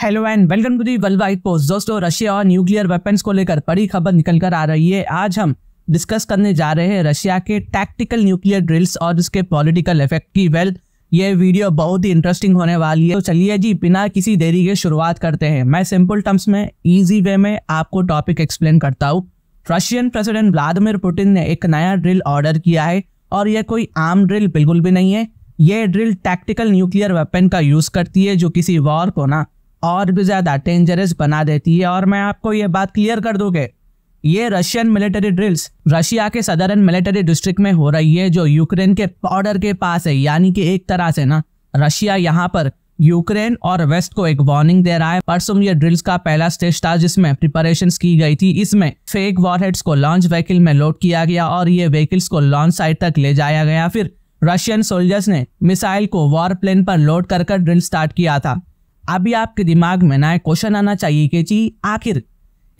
hello and welcome to the world wide post दोस्तों Russia और nuclear weapons को लेकर बड़ी खबर निकल कर आ रही है आज हम डिस्कस करने जा रहे हैं रशिया के टैक्टिकल न्यूक्लियर ड्रिल्स और उसके पॉलिटिकल इफेक्ट की वेल ये वीडियो बहुत ही इंटरेस्टिंग होने वाली है तो चलिए जी बिना किसी देरी के शुरुआत करते हैं मैं सिंपल टर्म्स में ईजी वे में आपको टॉपिक एक्सप्लेन करता हूँ रशियन प्रेसिडेंट व्लादिमिर पुतिन ने एक नया ड्रिल ऑर्डर किया है और यह कोई आर्म ड्रिल बिल्कुल भी नहीं है यह ड्रिल टैक्टिकल न्यूक्लियर वेपन का यूज़ करती है जो किसी वॉर को ना और भी ज़्यादा डेंजरस बना देती है और मैं आपको ये बात क्लियर कर दूंगे ये रशियन मिलिट्री ड्रिल्स रशिया के सदरन मिलिट्री डिस्ट्रिक्ट में हो रही है जो यूक्रेन के बॉर्डर के पास है यानी कि एक तरह से ना रशिया यहाँ पर यूक्रेन और वेस्ट को एक वार्निंग दे रहा है परसों ये ड्रिल्स का पहला स्टेज था जिसमें प्रिपरेशन की गई थी इसमें फेक वॉरहेड्स को लॉन्च व्हीकल में लोड किया गया और ये व्हीकल्स को लॉन्च साइट तक ले जाया गया फिर रशियन सोल्जर्स ने मिसाइल को वॉर प्लेन पर लोड कर कर ड्रिल स्टार्ट किया था अभी आपके दिमाग में नए क्वेश्चन आना चाहिए कि जी आखिर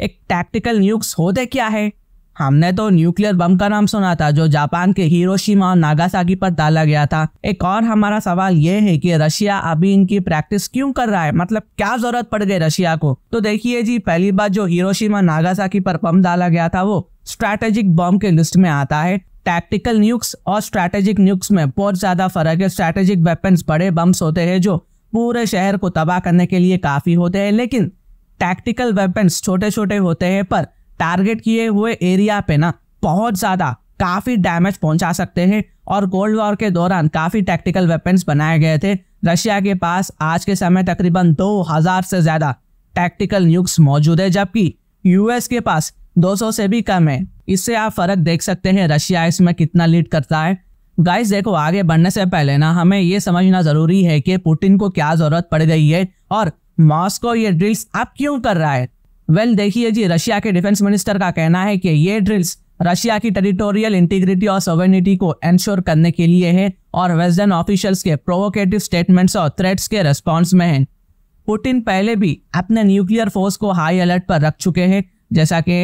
एक टैक्टिकल न्यूक्स होते क्या है हमने तो न्यूक्लियर बम का नाम सुना था जो जापान के हिरोशिमा और नागासाकी पर डाला गया था एक और हमारा सवाल ये है कि रशिया अभी इनकी प्रैक्टिस क्यों कर रहा है मतलब क्या जरूरत पड़ गई रशिया को तो देखिए जी पहली बार जो हिरोशिमा नागासाकी पर बम डाला गया था वो स्ट्रैटेजिक बम के लिस्ट में आता है टैक्टिकल न्यूक्स और स्ट्रैटेजिक न्यूक्स में बहुत ज़्यादा फर्क है स्ट्रैटेजिक वेपन्स बड़े बम्स होते हैं जो पूरे शहर को तबाह करने के लिए काफ़ी होते हैं लेकिन टैक्टिकल वेपन्स छोटे छोटे होते हैं पर टारगेट किए हुए एरिया पे ना बहुत ज़्यादा काफ़ी डैमेज पहुंचा सकते हैं और कोल्ड वॉर के दौरान काफ़ी टैक्टिकल वेपन्स बनाए गए थे रशिया के पास आज के समय तकरीबन 2000 से ज़्यादा टैक्टिकल न्यूक्स मौजूद है जबकि यूएस के पास 200 से भी कम है इससे आप फर्क देख सकते हैं रशिया इसमें कितना लीड करता है गाइस देखो आगे बढ़ने से पहले ना हमें ये समझना ज़रूरी है कि पुतिन को क्या ज़रूरत पड़ गई है और मॉस्को ये ड्रिल्स अब क्यों कर रहा है वेल देखिए जी रशिया के डिफेंस मिनिस्टर का कहना है कि ये ड्रिल्स रशिया की टेरिटोरियल इंटीग्रिटी और सोवेनिटी को एंश्योर करने के लिए है और वेस्टर्न ऑफिशियल्स के प्रोवोकेटिव स्टेटमेंट्स और थ्रेट्स के रेस्पॉन्स में हैं पुटिन पहले भी अपने न्यूक्लियर फोर्स को हाई अलर्ट पर रख चुके हैं जैसा कि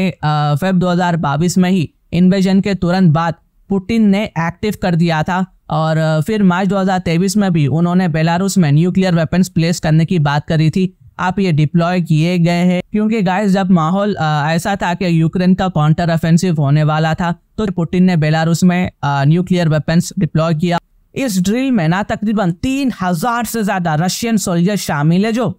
फेब दो में ही इन्वेजन के तुरंत बाद पुटिन ने एक्टिव कर दिया था और फिर मार्च 2023 में भी उन्होंने बेलारूस में न्यूक्लियर वेपन्स प्लेस करने की बात करी थी आप ये डिप्लॉय किए गए हैं क्योंकि गाइस जब माहौल ऐसा था कि यूक्रेन का काउंटर ऑफेंसिव होने वाला था तो पुतिन ने बेलारूस में न्यूक्लियर वेपन्स डिप्लॉय किया इस ड्रिल में ना तकरीबन तीन हजार से ज्यादा रशियन सोल्जर शामिल है जो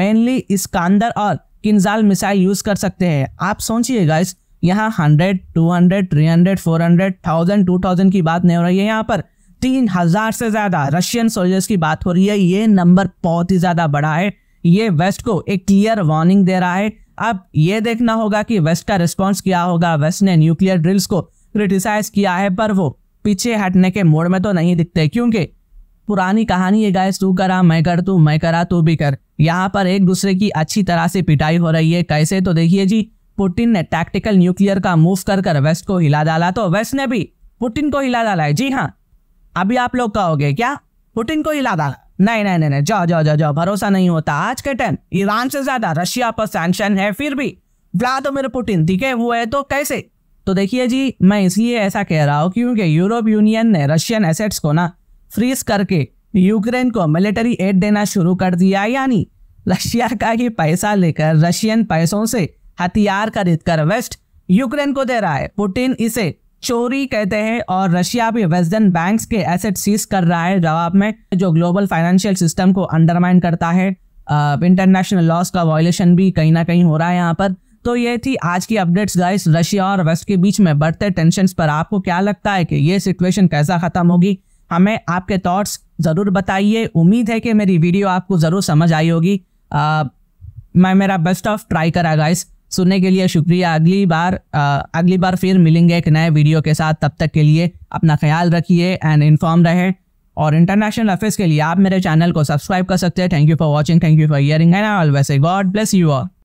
मेनली इसकांदर और किन्जाल मिसाइल यूज कर सकते हैं आप सोचिए गाइस यहाँ hundred two hundred three hundred four hundred thousand two thousand की बात नहीं हो रही है यहाँ पर तीन हजार से ज्यादा रशियन सोल्जर्स की बात हो रही है ये नंबर बहुत ही ज्यादा बड़ा है ये वेस्ट को एक क्लियर वार्निंग दे रहा है अब ये देखना होगा कि वेस्ट का रिस्पॉन्स क्या होगा वेस्ट ने न्यूक्लियर ड्रिल्स को क्रिटिसाइज किया है पर वो पीछे हटने के मोड में तो नहीं दिखते क्योंकि पुरानी कहानी है गाइस तू करा मैं कर तू मैं करा तू भी कर यहाँ पर एक दूसरे की अच्छी तरह से पिटाई हो रही है कैसे तो देखिए जी पुटिन ने टैक्टिकल न्यूक्लियर का मूव कर कर वेस्ट को हिला डाला तो वेस्ट ने भी पुटिन को हिला डाला है जी हाँ अभी आप लोग कहोगे क्या पुटिन को हिला डाला नहीं नहीं नहीं जाओ जाओ जाओ जाओ भरोसा नहीं होता आज के टाइम ईरान से ज्यादा रशिया पर सैंक्शन है फिर भी व्लादिमिर पुतिन ठीक है वो है तो कैसे तो देखिए जी मैं इसलिए ऐसा कह रहा हूँ क्योंकि यूरोप यूनियन ने रशियन एसेट्स को ना फ्रीज करके यूक्रेन को मिलिट्री एड देना शुरू कर दिया यानी रशिया का ही पैसा लेकर रशियन पैसों से हथियार खरीद कर वेस्ट यूक्रेन को दे रहा है पुतिन इसे चोरी कहते हैं और रशिया भी वेस्टर्न बैंक्स के एसेट सीज कर रहा है जवाब में जो ग्लोबल फाइनेंशियल सिस्टम को अंडरमाइन करता है इंटरनेशनल लॉस का वॉयलेशन भी कहीं ना कहीं हो रहा है यहाँ पर तो ये थी आज की अपडेट्स गाइस रशिया और वेस्ट के बीच में बढ़ते टेंशन पर आपको क्या लगता है कि ये सिचुएशन कैसा खत्म होगी हमें आपके थॉट्स ज़रूर बताइए उम्मीद है कि मेरी वीडियो आपको ज़रूर समझ आई होगी मैं मेरा बेस्ट ऑफ ट्राई करा गाइस सुनने के लिए शुक्रिया अगली बार आ, अगली बार फिर मिलेंगे एक नए वीडियो के साथ तब तक के लिए अपना ख्याल रखिए एंड इन्फॉर्म रहे और इंटरनेशनल अफेयर्स के लिए आप मेरे चैनल को सब्सक्राइब कर सकते हैं thank you for watching thank you for hearing and all वैसे गॉड ब्लेस यू ऑल